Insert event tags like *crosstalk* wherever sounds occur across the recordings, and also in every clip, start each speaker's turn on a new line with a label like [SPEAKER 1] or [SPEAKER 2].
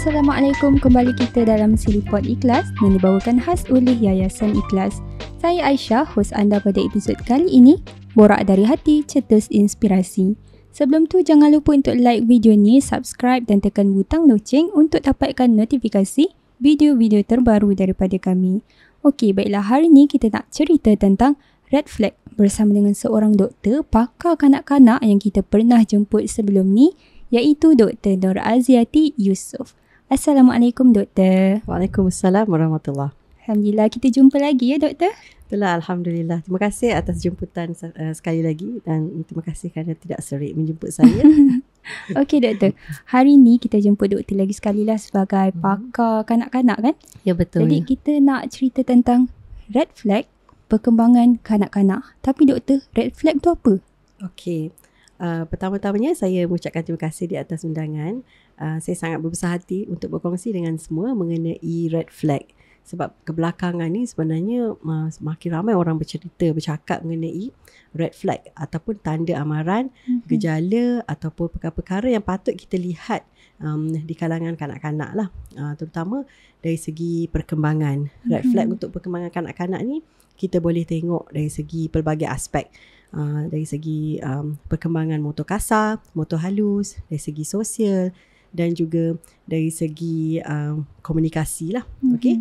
[SPEAKER 1] Assalamualaikum, kembali kita dalam Silipot Ikhlas yang dibawakan khas oleh Yayasan Ikhlas. Saya Aisyah, host anda pada episod kali ini, Borak Dari Hati, Cetus Inspirasi. Sebelum tu, jangan lupa untuk like video ni, subscribe dan tekan butang loceng untuk dapatkan notifikasi video-video terbaru daripada kami. Okey, baiklah hari ni kita nak cerita tentang Red Flag bersama dengan seorang doktor pakar kanak-kanak yang kita pernah jemput sebelum ni iaitu Dr. Nur Aziati Yusof. Assalamualaikum doktor. Waalaikumsalam warahmatullahi. Alhamdulillah kita jumpa lagi ya doktor. Itulah
[SPEAKER 2] alhamdulillah. Terima kasih atas jemputan uh, sekali lagi dan terima kasih kerana tidak serik menjemput saya.
[SPEAKER 1] *laughs* Okey doktor. Hari ni kita jemput doktor lagi sekali lah sebagai hmm. pakar kanak-kanak kan? Ya betul. Jadi ya. kita nak cerita tentang red flag perkembangan kanak-kanak. Tapi doktor, red flag tu apa?
[SPEAKER 2] Okey. Uh, pertama-tamanya saya mengucapkan terima kasih di atas undangan. Ah, saya sangat berbesar hati untuk berkongsi dengan semua mengenai red flag sebab kebelakangan ni sebenarnya uh, ah, makin ramai orang bercerita bercakap mengenai red flag ataupun tanda amaran mm-hmm. gejala ataupun perkara-perkara yang patut kita lihat um, di kalangan kanak-kanak lah uh, terutama dari segi perkembangan red mm-hmm. flag mhm. untuk perkembangan kanak-kanak ni kita boleh tengok dari segi pelbagai aspek Uh, dari segi um, perkembangan motor kasar, motor halus, dari segi sosial, dan juga dari segi um, komunikasi lah. Mm-hmm. Okay.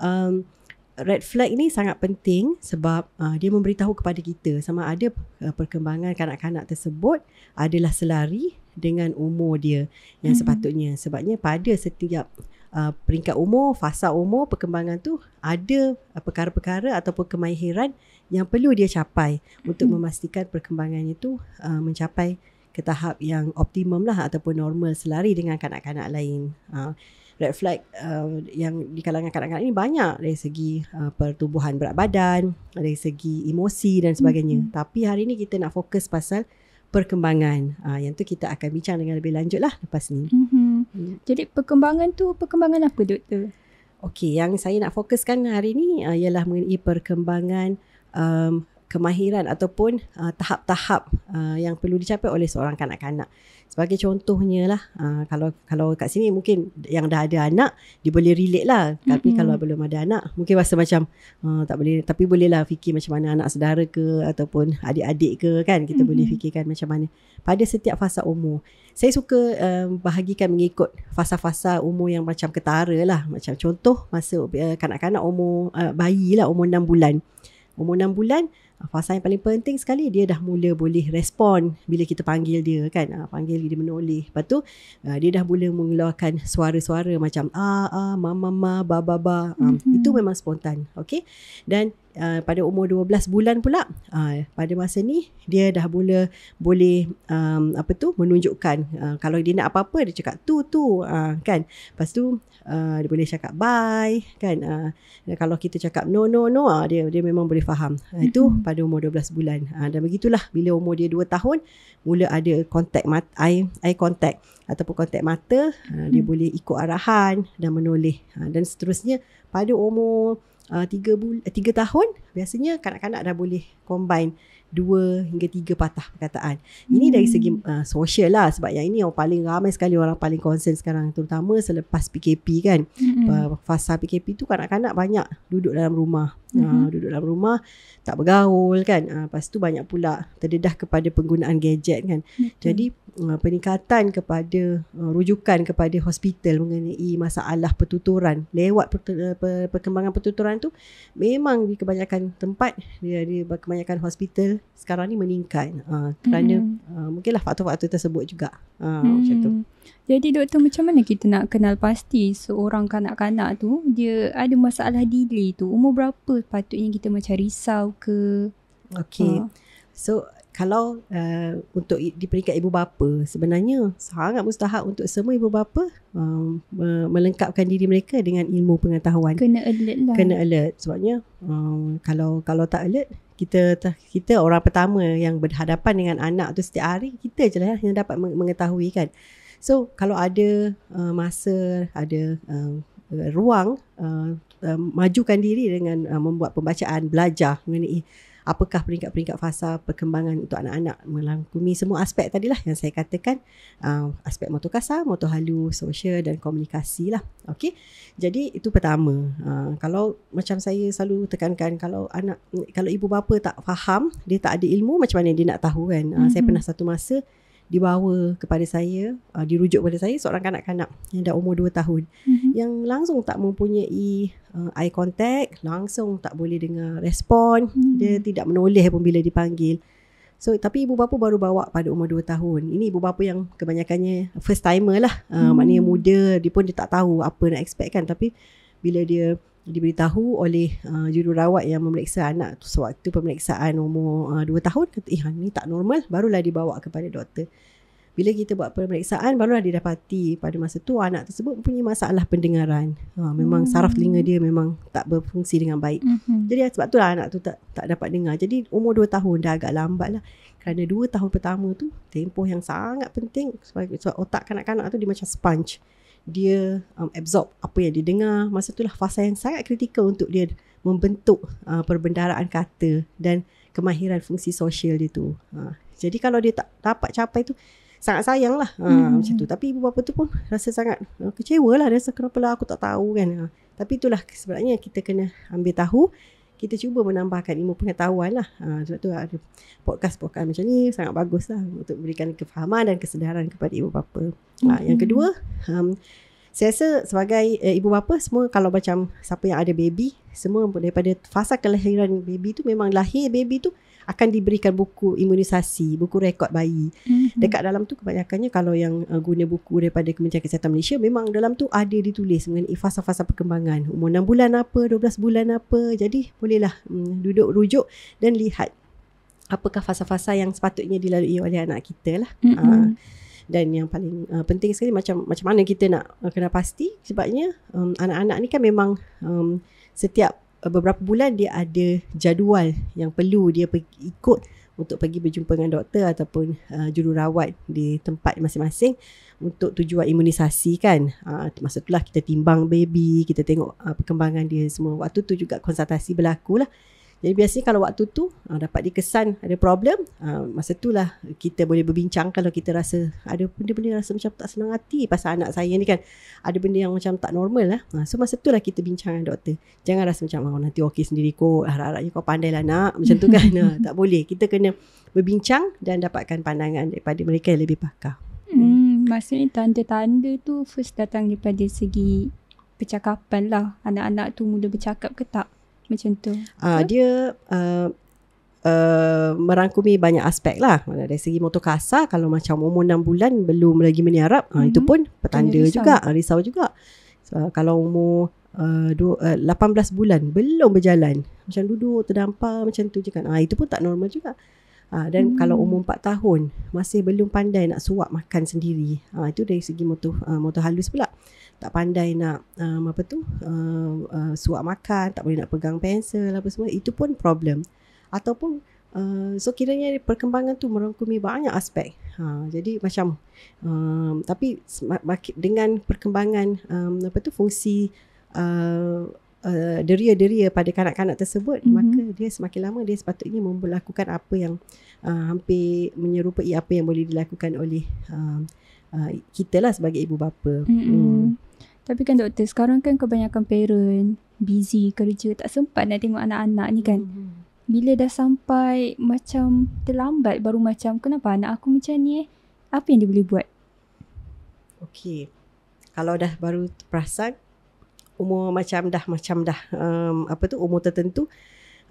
[SPEAKER 2] Um, red flag ni sangat penting sebab uh, dia memberitahu kepada kita sama ada uh, perkembangan kanak-kanak tersebut adalah selari dengan umur dia yang mm-hmm. sepatutnya. Sebabnya pada setiap Uh, peringkat umur, fasa umur, perkembangan tu ada uh, perkara-perkara ataupun kemahiran yang perlu dia capai untuk mhm. memastikan perkembangannya tu uh, mencapai ke tahap yang optimum lah ataupun normal selari dengan kanak-kanak lain. Uh, red flag uh, yang di kalangan kanak-kanak ini banyak dari segi uh, pertumbuhan berat badan, dari segi emosi dan sebagainya. Mm-hmm. Tapi hari ini kita nak fokus pasal perkembangan. Uh, yang tu kita akan bincang dengan lebih lanjut lah lepas ni.
[SPEAKER 1] Mm-hmm. Hmm. Jadi perkembangan tu perkembangan
[SPEAKER 2] apa doktor? Okey, yang saya nak fokuskan hari ini uh, ialah mengenai perkembangan um, kemahiran ataupun uh, tahap-tahap uh, yang perlu dicapai oleh seorang kanak-kanak. Sebagai contohnya lah, uh, kalau kalau kat sini mungkin yang dah ada anak, dia boleh relate lah. Tapi mm-hmm. kalau belum ada anak, mungkin rasa macam uh, tak boleh. Tapi bolehlah fikir macam mana anak saudara ke ataupun adik-adik ke kan. Kita mm-hmm. boleh fikirkan macam mana. Pada setiap fasa umur. Saya suka uh, bahagikan mengikut fasa-fasa umur yang macam ketara lah. Macam contoh masa uh, kanak-kanak umur uh, bayi lah, umur 6 bulan. Umur 6 bulan, uh, Fasa ah, yang paling penting sekali dia dah mula boleh respon bila kita panggil dia kan. Ha, panggil dia menoleh. Lepas tu ha, dia dah boleh mengeluarkan suara-suara macam ah ah ma ma ma ba ba ba. Ha, mm-hmm. Itu memang spontan. Okay. Dan Uh, pada umur 12 bulan pula uh, pada masa ni dia dah mula boleh um, apa tu menunjukkan uh, kalau dia nak apa-apa dia cakap tu tu uh, kan lepas tu uh, dia boleh cakap bye kan uh, kalau kita cakap no no no uh, dia dia memang boleh faham uh, itu pada umur 12 bulan uh, dan begitulah bila umur dia 2 tahun mula ada contact mat- eye, eye contact ataupun kontak mata uh, dia mm. boleh ikut arahan dan menoleh uh, dan seterusnya pada umur Uh, tiga, bul- eh, tiga tahun biasanya kanak-kanak dah boleh combine dua hingga tiga patah perkataan. Ini hmm. dari segi hmm. uh, sosial lah sebab yang ini yang paling ramai sekali orang paling concern sekarang terutama selepas PKP kan. Hmm. Fasa PKP tu kanak-kanak banyak duduk dalam rumah mm-hmm. duduk dalam rumah tak bergaul kan uh, lepas tu banyak pula terdedah kepada penggunaan gadget kan mm-hmm. jadi uh, peningkatan kepada uh, rujukan kepada hospital mengenai masalah pertuturan lewat per- eh, per- perkembangan pertuturan tu memang di kebanyakan tempat di, di kebanyakan hospital sekarang ni meningkat uh, kerana mm-hmm. uh, mungkinlah faktor-faktor tersebut juga uh, mm-hmm. macam
[SPEAKER 1] tu hmm. Jadi doktor macam mana kita nak kenal pasti seorang kanak-kanak tu dia ada masalah delay tu? Umur berapa patutnya kita macam risau ke? Okay. Ha.
[SPEAKER 2] So kalau uh, untuk di peringkat ibu bapa sebenarnya sangat mustahak untuk semua ibu bapa um, melengkapkan diri mereka dengan ilmu pengetahuan. Kena alert lah. Kena alert sebabnya um, kalau kalau tak alert kita kita orang pertama yang berhadapan dengan anak tu setiap hari kita je lah yang dapat mengetahui kan. So kalau ada uh, masa, ada um, uh, ruang uh, uh, majukan diri dengan uh, membuat pembacaan, belajar mengenai apakah peringkat-peringkat fasa perkembangan untuk anak-anak melangkumi semua aspek tadilah yang saya katakan uh, aspek motor kasar, motor halus, sosial dan komunikasi lah. Okay? Jadi itu pertama. Uh, kalau macam saya selalu tekankan kalau anak kalau ibu bapa tak faham, dia tak ada ilmu macam mana dia nak tahu kan. Uh, mm-hmm. Saya mhm. pernah satu masa dibawa kepada saya uh, dirujuk kepada saya seorang kanak-kanak yang dah umur 2 tahun mm-hmm. yang langsung tak mempunyai uh, eye contact langsung tak boleh dengar respon mm-hmm. dia tidak menoleh pun bila dipanggil so tapi ibu bapa baru bawa pada umur 2 tahun ini ibu bapa yang kebanyakannya first timer lah uh, mm-hmm. maknanya muda dia pun dia tak tahu apa nak expect kan tapi bila dia diberitahu oleh uh, jururawat yang memeriksa anak tu sewaktu pemeriksaan umur 2 uh, tahun kata eh ni tak normal barulah dibawa kepada doktor bila kita buat pemeriksaan barulah didapati pada masa tu anak tersebut mempunyai masalah pendengaran uh, memang hmm. saraf telinga dia memang tak berfungsi dengan baik hmm. jadi ah, sebab tu lah anak tu tak tak dapat dengar jadi umur 2 tahun dah agak lambat lah kerana 2 tahun pertama tu tempoh yang sangat penting sebab, sebab otak kanak-kanak tu dia macam sponge dia um, absorb apa yang dia dengar masa itulah fasa yang sangat kritikal untuk dia membentuk uh, perbendaharaan kata dan kemahiran fungsi sosial dia tu uh, jadi kalau dia tak dapat capai tu sangat sayang lah uh, hmm. macam tu tapi ibu bapa tu pun rasa sangat uh, kecewa lah rasa kenapa lah aku tak tahu kan uh, tapi itulah sebenarnya kita kena ambil tahu kita cuba menambahkan ilmu pengetahuan lah. Ha, sebab tu ada podcast-podcast macam ni sangat bagus lah untuk berikan kefahaman dan kesedaran kepada ibu bapa. Ha, mm-hmm. Yang kedua, um, saya rasa sebagai uh, ibu bapa semua kalau macam siapa yang ada baby, semua daripada fasa kelahiran baby tu memang lahir baby tu akan diberikan buku imunisasi, buku rekod bayi. Mm-hmm. Dekat dalam tu kebanyakannya kalau yang uh, guna buku daripada Kementerian Kesihatan Malaysia memang dalam tu ada ditulis mengenai fasa-fasa perkembangan, umur 6 bulan apa, 12 bulan apa. Jadi bolehlah um, duduk rujuk dan lihat apakah fasa-fasa yang sepatutnya dilalui oleh anak kita lah. Mm-hmm. Uh, dan yang paling uh, penting sekali macam macam mana kita nak uh, kena pasti sebabnya um, anak-anak ni kan memang um, setiap Eh, beberapa bulan dia ada jadual yang perlu dia pergi ikut untuk pergi berjumpa dengan doktor ataupun uh, jururawat di tempat masing-masing untuk tujuan imunisasi kan. Uh, ah, masa itulah kita timbang baby, kita tengok uh, perkembangan dia semua. Waktu tu juga konsultasi berlaku lah. Jadi biasanya kalau waktu tu uh, dapat dikesan ada problem, uh, masa tu lah kita boleh berbincang kalau kita rasa ada benda-benda rasa macam tak senang hati pasal anak saya ni kan. Ada benda yang macam tak normal lah. Uh, so masa tu lah kita bincang dengan doktor. Jangan rasa macam oh, nanti okey sendiri kot, harap-harapnya kau pandai lah nak. *laughs* Macam tu kan. Uh, tak boleh. Kita kena berbincang dan dapatkan pandangan daripada mereka yang lebih pakar.
[SPEAKER 1] Hmm, maksudnya tanda-tanda tu first datang daripada segi percakapan lah. Anak-anak tu mula bercakap ke tak? Macam tu.
[SPEAKER 2] Uh, dia uh, uh, merangkumi banyak aspek lah. Dari segi motor kasar, kalau macam umur 6 bulan belum lagi meniarap, mm-hmm. uh, itu mhm. pun petanda risau. juga, uh, risau juga. So, kalau umur uh, 18 bulan belum berjalan, macam duduk terdampar macam tu je kan. Uh, itu pun tak normal juga. Uh, dan hmm. kalau umur 4 tahun masih belum pandai nak suap makan sendiri. Uh, itu dari segi motor uh, motor halus pula tak pandai nak um, apa tu uh, uh, suap makan tak boleh nak pegang pensel apa semua itu pun problem ataupun uh, so kiranya perkembangan tu merangkumi banyak aspek ha jadi macam um, tapi dengan perkembangan um, apa tu fungsi uh, Uh, deria-deria pada kanak-kanak tersebut mm-hmm. maka dia semakin lama dia sepatutnya melakukan apa yang uh, hampir menyerupai apa yang boleh dilakukan oleh uh, uh, kita lah sebagai ibu bapa mm-hmm. hmm
[SPEAKER 1] tapi kan doktor sekarang kan kebanyakan parent busy kerja tak sempat nak tengok anak-anak ni kan. Mm-hmm. Bila dah sampai macam terlambat baru macam kenapa anak aku macam ni eh? Apa yang dia boleh buat?
[SPEAKER 2] Okey Kalau dah baru perasan umur macam dah macam dah um, apa tu umur tertentu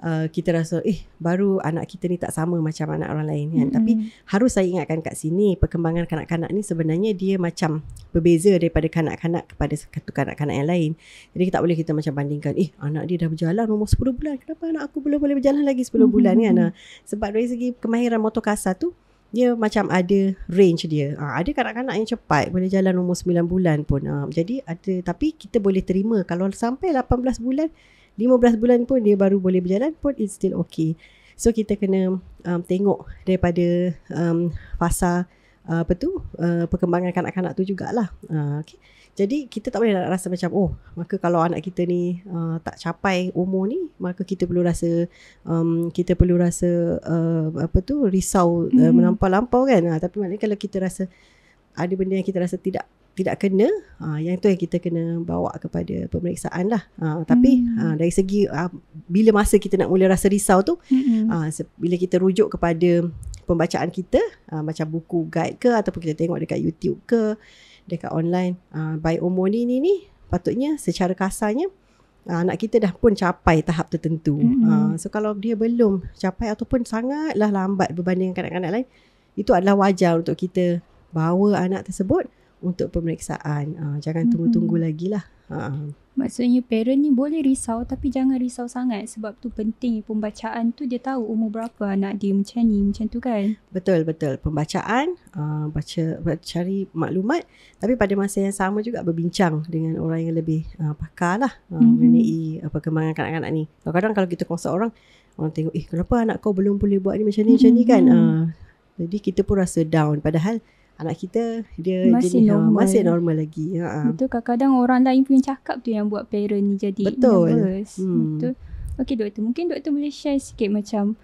[SPEAKER 2] Uh, kita rasa eh baru anak kita ni tak sama macam anak orang lain kan mm-hmm. tapi harus saya ingatkan kat sini perkembangan kanak-kanak ni sebenarnya dia macam berbeza daripada kanak-kanak kepada satu kanak-kanak yang lain jadi kita tak boleh kita macam bandingkan eh anak dia dah berjalan umur 10 bulan kenapa anak aku belum boleh berjalan lagi 10 mm-hmm. bulan ni kan. anak ah, sebab dari segi kemahiran motor kasar tu dia macam ada range dia ha, ada kanak-kanak yang cepat boleh jalan umur 9 bulan pun ha, jadi ada tapi kita boleh terima kalau sampai 18 bulan 15 bulan pun dia baru boleh berjalan pun it's still okay. So kita kena um, tengok daripada um, fasa uh, apa tu uh, perkembangan kanak-kanak tu jugalah. Uh, okay. Jadi kita tak boleh rasa macam oh maka kalau anak kita ni uh, tak capai umur ni maka kita perlu rasa um, kita perlu rasa uh, apa tu risau uh, mm-hmm. melampau-lampau kan. Uh, tapi maknanya kalau kita rasa ada benda yang kita rasa tidak tidak kena ha, yang itu yang kita kena bawa kepada pemeriksaan lah ha, tapi hmm. ha, dari segi ha, bila masa kita nak mula rasa risau tu hmm. ha, bila kita rujuk kepada pembacaan kita ha, macam buku guide ke ataupun kita tengok dekat YouTube ke dekat online ha, by umur ni ni patutnya secara kasarnya ha, anak kita dah pun capai tahap tertentu ha, hmm. ha, so kalau dia belum capai ataupun sangatlah lambat berbanding kanak-kanak lain itu adalah wajar untuk kita bawa anak tersebut untuk pemeriksaan. Uh, jangan tunggu-tunggu hmm. lagi lah. Uh.
[SPEAKER 1] Maksudnya parent ni boleh risau tapi jangan risau sangat sebab tu penting pembacaan tu dia tahu umur berapa anak dia macam ni macam tu kan.
[SPEAKER 2] Betul betul pembacaan uh, ah, baca, baca cari maklumat tapi pada masa yang sama juga berbincang dengan orang yang lebih uh, pakar lah uh, mm-hmm. mengenai uh, perkembangan kanak-kanak ni. Kadang-kadang kalau kita kongsi orang orang tengok eh kenapa anak kau belum boleh buat ni macam ni mm-hmm. macam ni kan. Uh, jadi kita pun rasa down padahal anak kita dia masih jadi normal. Ha, masih normal lagi. Ha, ha. Betul
[SPEAKER 1] kadang-kadang orang lain punya cakap tu yang buat parent ni jadi Betul. nervous. Hmm. Betul. Okey doktor, mungkin doktor boleh share sikit macam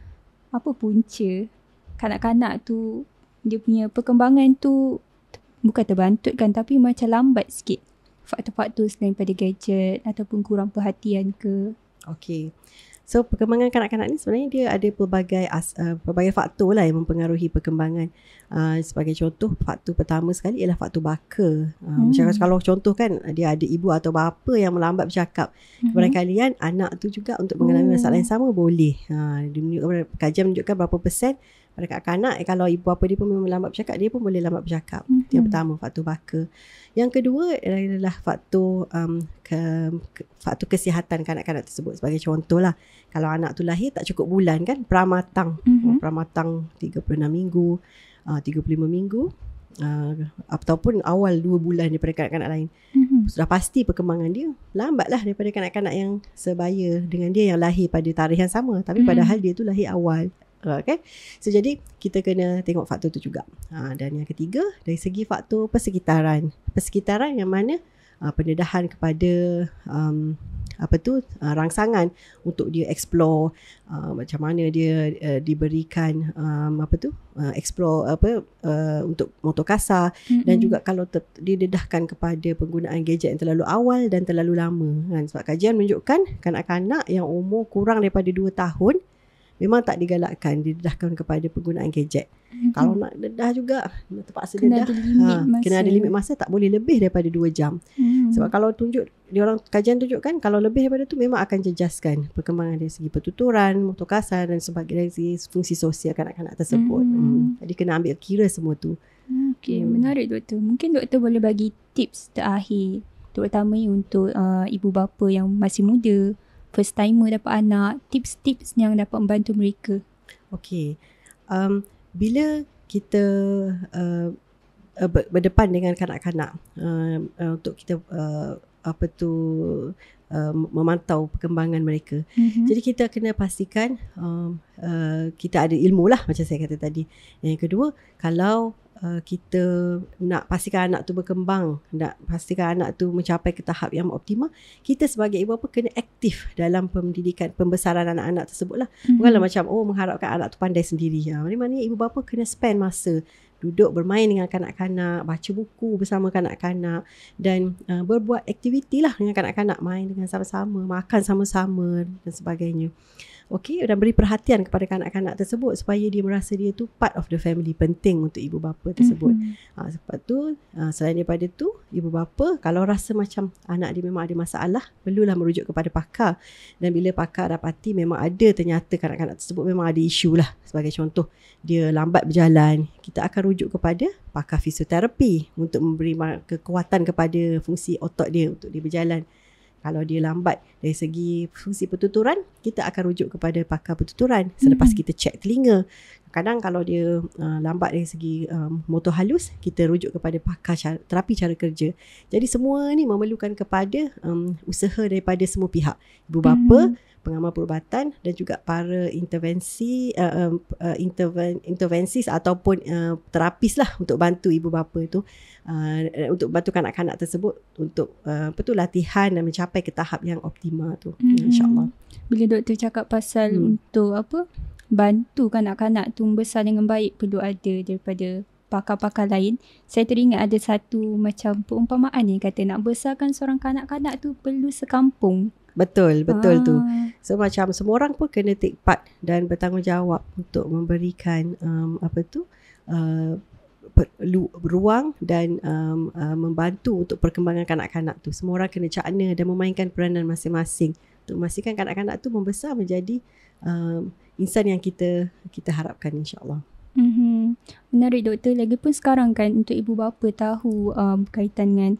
[SPEAKER 1] apa punca kanak-kanak tu dia punya perkembangan tu bukan terbantut kan tapi macam lambat sikit. Faktor-faktor selain pada gadget ataupun kurang perhatian ke? Okey. So
[SPEAKER 2] perkembangan kanak-kanak ni sebenarnya dia ada pelbagai uh, pelbagai faktor lah yang mempengaruhi perkembangan. Uh, sebagai contoh, faktor pertama sekali ialah faktor baka. Uh, hmm. Macam kalau contoh kan dia ada ibu atau bapa yang melambat bercakap. Hmm. Kepada kalian, anak tu juga untuk mengalami hmm. masalah yang oh. sama boleh. Uh, dia menunjukkan, kajian menunjukkan berapa persen pada kanak-kanak eh, kalau ibu apa dia pun memang lambat bercakap dia pun boleh lambat bercakap mm-hmm. yang pertama faktor baka yang kedua adalah faktor um, ke, ke, faktor kesihatan kanak-kanak tersebut sebagai contohlah kalau anak tu lahir tak cukup bulan kan pramatang mm-hmm. pramatang 36 minggu uh, 35 minggu uh, ataupun awal dua bulan daripada kanak-kanak lain mm-hmm. sudah pasti perkembangan dia lambatlah daripada kanak-kanak yang sebaya dengan dia yang lahir pada tarikh yang sama tapi mm-hmm. padahal dia tu lahir awal Okay. So jadi kita kena tengok faktor tu juga. Ha, dan yang ketiga dari segi faktor persekitaran. Persekitaran yang mana uh, pendedahan kepada um, apa tu uh, rangsangan untuk dia explore uh, macam mana dia uh, diberikan um, apa tu uh, explore apa uh, untuk motor kasar mm-hmm. dan juga kalau ter- didedahkan kepada penggunaan gadget yang terlalu awal dan terlalu lama kan sebab kajian menunjukkan kanak-kanak yang umur kurang daripada 2 tahun memang tak digalakkan didedahkan kepada penggunaan gadget. hmm Kalau nak dedah juga terpaksa kena dedah. Ada ha, Kena ada limit masa tak boleh lebih daripada 2 jam. hmm Sebab kalau tunjuk dia orang kajian tunjukkan kalau lebih daripada tu memang akan jejaskan perkembangan dari segi pertuturan, motor kasar dan sebagainya dari segi fungsi sosial kanak-kanak tersebut. hmm Hmm. Jadi kena ambil kira semua tu.
[SPEAKER 1] Okay, hmm. menarik doktor. Mungkin doktor boleh bagi tips terakhir terutamanya untuk uh, ibu bapa yang masih muda first timer dapat anak, tips-tips yang dapat membantu mereka. Okay. Um, bila kita
[SPEAKER 2] uh, uh, berdepan dengan kanak-kanak uh, uh, untuk kita uh, apa tu Uh, memantau perkembangan mereka. Mm-hmm. Jadi kita kena pastikan um, uh, kita ada ilmu lah macam saya kata tadi. Yang kedua, kalau uh, kita nak pastikan anak tu berkembang, nak pastikan anak tu mencapai ke tahap yang optimal, kita sebagai ibu bapa kena aktif dalam pendidikan pembesaran anak-anak tersebut lah. Mm-hmm. Bukanlah macam oh mengharapkan anak tu pandai sendiri. Ya. Ha, Maknanya ibu bapa kena spend masa duduk bermain dengan kanak-kanak, baca buku bersama kanak-kanak dan uh, berbuat aktiviti lah dengan kanak-kanak, main dengan sama-sama, makan sama-sama dan sebagainya. Uh, okay, dan beri perhatian kepada kanak-kanak tersebut supaya dia merasa dia tu part of the family penting untuk ibu bapa tersebut. Mm-hmm. Ha, sebab tu ha, selain daripada tu ibu bapa kalau rasa macam anak dia memang ada masalah perlulah merujuk kepada pakar dan bila pakar dapati memang ada ternyata kanak-kanak tersebut memang ada isu lah sebagai contoh dia lambat berjalan kita akan rujuk kepada pakar fisioterapi untuk memberi kekuatan kepada fungsi otot dia untuk dia berjalan. Kalau dia lambat dari segi fungsi pertuturan, kita akan rujuk kepada pakar pertuturan selepas mm-hmm. kita cek telinga kadang kalau dia uh, lambat dari segi um, motor halus kita rujuk kepada pakar cara, terapi cara kerja jadi semua ni memerlukan kepada um, usaha daripada semua pihak ibu bapa mm-hmm. pengamal perubatan dan juga para intervensi uh, um, uh, interven, intervensis ataupun uh, terapis lah untuk bantu ibu bapa tu uh, untuk bantu kanak-kanak tersebut untuk uh, apa latihan dan mencapai ke tahap yang optimal tu mm-hmm. insyaallah
[SPEAKER 1] bila doktor cakap pasal hmm. untuk apa bantu kanak-kanak tu besar dengan baik perlu ada daripada pakar-pakar lain. Saya teringat ada satu macam perumpamaan yang kata nak besarkan seorang kanak-kanak tu perlu sekampung.
[SPEAKER 2] Betul, betul ah. tu.
[SPEAKER 1] So macam semua orang pun
[SPEAKER 2] kena take part dan bertanggungjawab untuk memberikan um, apa tu uh, ruang dan um, uh, membantu untuk perkembangan kanak-kanak tu. Semua orang kena cakna dan memainkan peranan masing-masing untuk memastikan kanak-kanak tu membesar menjadi uh, insan yang kita kita harapkan insyaallah.
[SPEAKER 1] Mhm. Menarik doktor lagi pun sekarang kan untuk ibu bapa tahu um, berkaitan dengan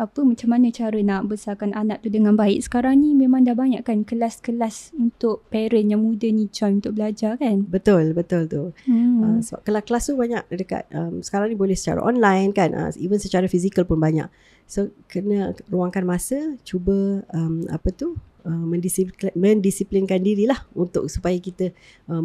[SPEAKER 1] apa macam mana cara nak besarkan anak tu dengan baik. Sekarang ni memang dah banyak kan kelas-kelas untuk parent yang muda ni join untuk belajar kan?
[SPEAKER 2] Betul, betul tu.
[SPEAKER 1] Hmm. Uh, sebab
[SPEAKER 2] kelas-kelas tu banyak dekat um, sekarang ni boleh secara online kan? Uh, even secara fizikal pun banyak. So kena ruangkan masa cuba um, apa tu? Uh, mendisiplinkan diri lah untuk supaya kita uh,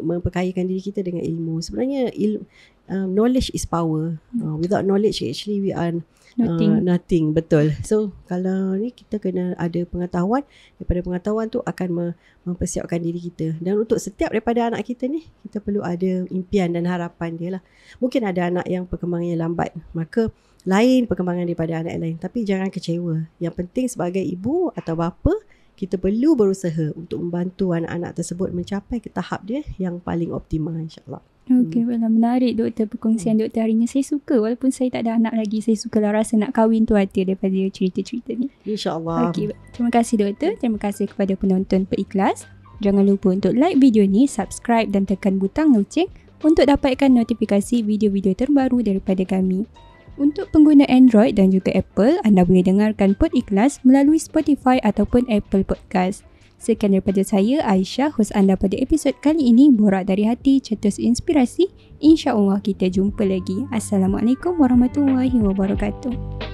[SPEAKER 2] memperkayakan diri kita dengan ilmu. Sebenarnya il- um, knowledge is power. Uh, hmm. without knowledge actually we are nothing. Uh, nothing betul. So kalau ni kita kena ada pengetahuan daripada pengetahuan tu akan mempersiapkan diri kita. Dan untuk setiap daripada anak kita ni kita perlu ada impian dan harapan dia lah. Mungkin ada anak yang perkembangannya lambat maka lain perkembangan daripada anak lain. Tapi jangan kecewa. Yang penting sebagai ibu atau bapa kita perlu berusaha untuk membantu anak-anak tersebut mencapai ke tahap dia yang paling optimal insyaAllah.
[SPEAKER 1] Okey, hmm. Well, menarik doktor perkongsian hmm. doktor ini Saya suka walaupun saya tak ada anak lagi, saya sukalah rasa nak kahwin tu ada daripada cerita-cerita ni. InsyaAllah. Okey, terima kasih doktor. Terima kasih kepada penonton perikhlas. Jangan lupa untuk like video ni, subscribe dan tekan butang loceng untuk dapatkan notifikasi video-video terbaru daripada kami. Untuk pengguna Android dan juga Apple, anda boleh dengarkan Pod Ikhlas melalui Spotify ataupun Apple Podcast. Sekian daripada saya Aisyah host anda pada episod kali ini Borak dari hati cetus inspirasi InsyaAllah kita jumpa lagi Assalamualaikum warahmatullahi wabarakatuh